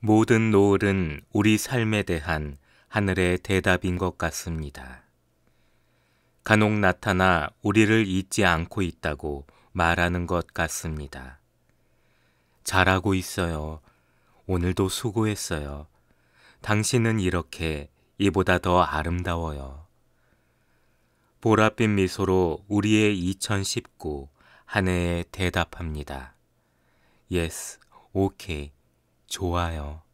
모든 노을은 우리 삶에 대한 하늘의 대답인 것 같습니다. 간혹 나타나 우리를 잊지 않고 있다고 말하는 것 같습니다. 잘하고 있어요. 오늘도 수고했어요. 당신은 이렇게 이보다 더 아름다워요. 보랏빛 미소로 우리의 2019 한 해에 대답합니다. Yes, okay. 좋아요.